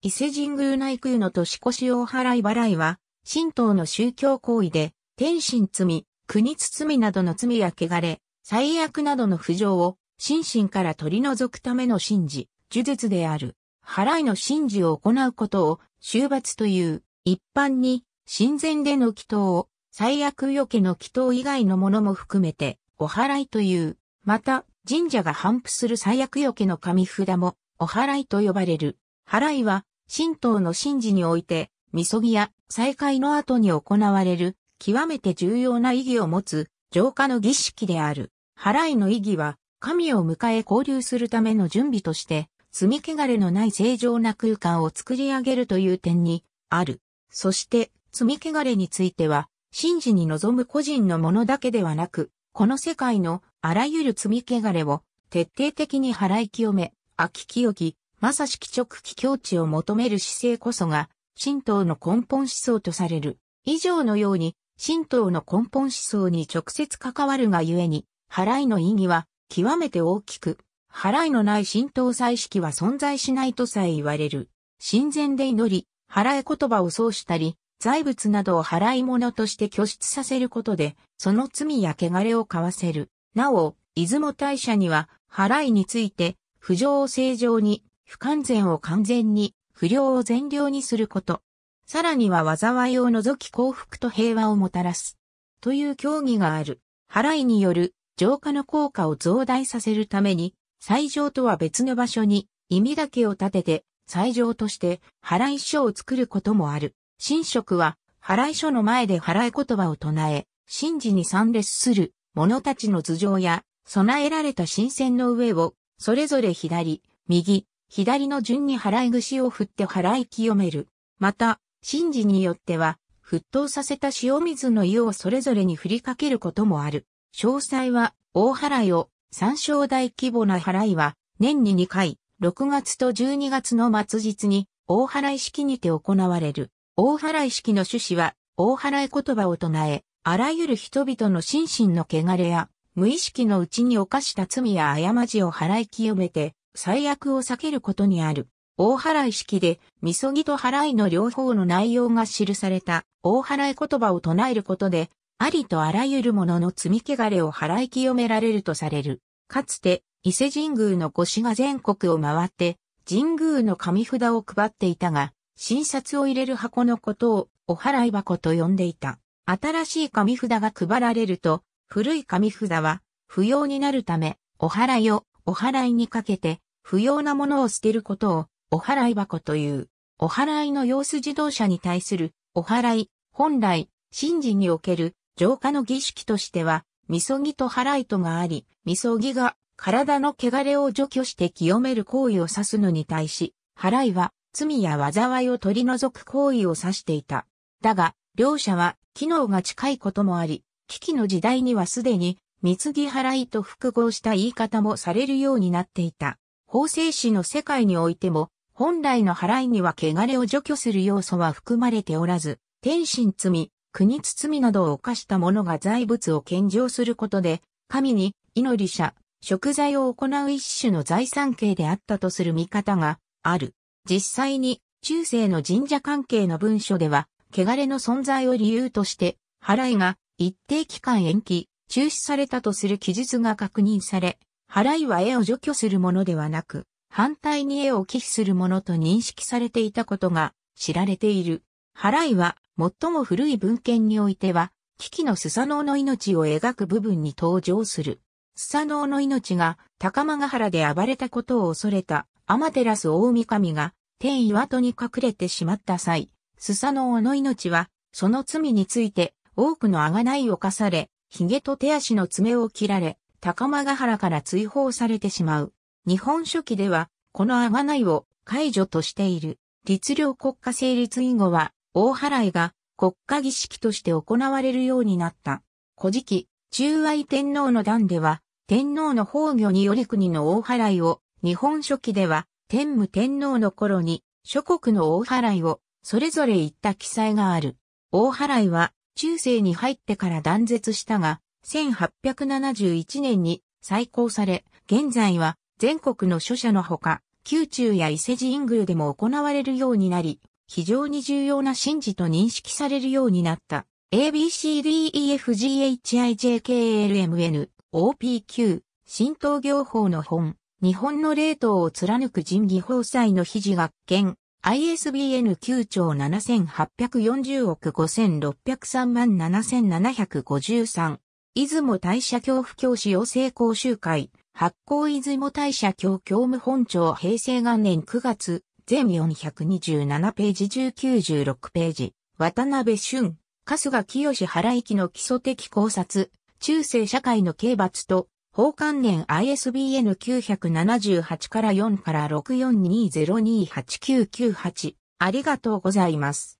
伊勢神宮内宮の年越し大払い払いは、神道の宗教行為で、天神罪、国包などの罪や汚れ、最悪などの不条を、心身から取り除くための神事、呪術である。払いの神事を行うことを、終罰という、一般に、神前での祈祷を、最悪よけの祈祷以外のものも含めて、お払いという、また、神社が反布する最悪よけの神札も、お払いと呼ばれる。払いは、神道の神事において、みそぎや再会の後に行われる、極めて重要な意義を持つ、浄化の儀式である。払いの意義は、神を迎え交流するための準備として、積み汚れのない正常な空間を作り上げるという点に、ある。そして、積み汚れについては、神事に臨む個人のものだけではなく、この世界のあらゆる積み汚れを徹底的に払い清め、飽き清き、まさしき直帰境地を求める姿勢こそが、神道の根本思想とされる。以上のように、神道の根本思想に直接関わるがゆえに、払いの意義は極めて大きく、払いのない神道彩式は存在しないとさえ言われる。神前で祈り、払い言葉を奏したり、財物などを払い物として拠出させることで、その罪や汚れを交わせる。なお、出雲大社には、払いについて、不浄を正常に、不完全を完全に、不良を善良にすること。さらには災いを除き幸福と平和をもたらす。という教義がある。払いによる浄化の効果を増大させるために、最上とは別の場所に意味だけを立てて、最上として払い書を作ることもある。神職は払い書の前で払い言葉を唱え、神事に参列する者たちの頭上や、備えられた神仙の上を、それぞれ左、右、左の順に払い串を振って払い清める。また、神事によっては、沸騰させた塩水の湯をそれぞれに振りかけることもある。詳細は、大払いを、三照大規模な払いは、年に2回、6月と12月の末日に、大払い式にて行われる。大払い式の趣旨は、大払い言葉を唱え、あらゆる人々の心身の汚れや、無意識のうちに犯した罪や過ちを払い清めて、最悪を避けることにある。大払い式で、みそぎと払いの両方の内容が記された、大払い言葉を唱えることで、ありとあらゆるものの積み汚れを払い清められるとされる。かつて、伊勢神宮の御師が全国を回って、神宮の紙札を配っていたが、診察を入れる箱のことを、お払い箱と呼んでいた。新しい紙札が配られると、古い紙札は、不要になるため、お払いをお払いにかけて、不要なものを捨てることを、お払い箱という、お払いの様子自動車に対する、お払い、本来、神事における、浄化の儀式としては、みそぎと払いとがあり、みそぎが、体の汚れを除去して清める行為を指すのに対し、払いは、罪や災いを取り除く行為を指していた。だが、両者は、機能が近いこともあり、危機の時代にはすでに、貢ぎ払いと複合した言い方もされるようになっていた。法制史の世界においても、本来の払いには汚れを除去する要素は含まれておらず、天心罪、国包などを犯した者が財物を献上することで、神に祈り者、食材を行う一種の財産系であったとする見方がある。実際に中世の神社関係の文書では、汚れの存在を理由として、払いが一定期間延期、中止されたとする記述が確認され、払いは絵を除去するものではなく、反対に絵を寄付するものと認識されていたことが知られている。払いは最も古い文献においては、危機のスサノオの命を描く部分に登場する。スサノオの命が高間ヶ原で暴れたことを恐れたアマテラス大神が天岩戸に隠れてしまった際、スサノオの命はその罪について多くの贖いを課され、髭と手足の爪を切られ、高間ヶ原から追放されてしまう。日本書紀では、この贖いを解除としている。律令国家成立以後は、大払いが国家儀式として行われるようになった。古事記、中愛天皇の段では、天皇の崩御により国の大払いを、日本書紀では、天武天皇の頃に、諸国の大払いを、それぞれ言った記載がある。大払いは、中世に入ってから断絶したが、1871年に再興され、現在は全国の諸社のほか、宮中や伊勢神宮でも行われるようになり、非常に重要な神事と認識されるようになった。ABCDEFGHIJKLMN OPQ 神道業法の本、日本の霊凍を貫く神技法祭の肘事学研、ISBN 9兆7840億5603万7753。出雲大社教府教師養成講習会。発行出雲大社教教務本庁平成元年9月。全427ページ1096ページ。渡辺俊。春日清原行の基礎的考察。中世社会の刑罰と法関連 ISBN 978から4から6 4 2 0 2 8 9 9 8ありがとうございます。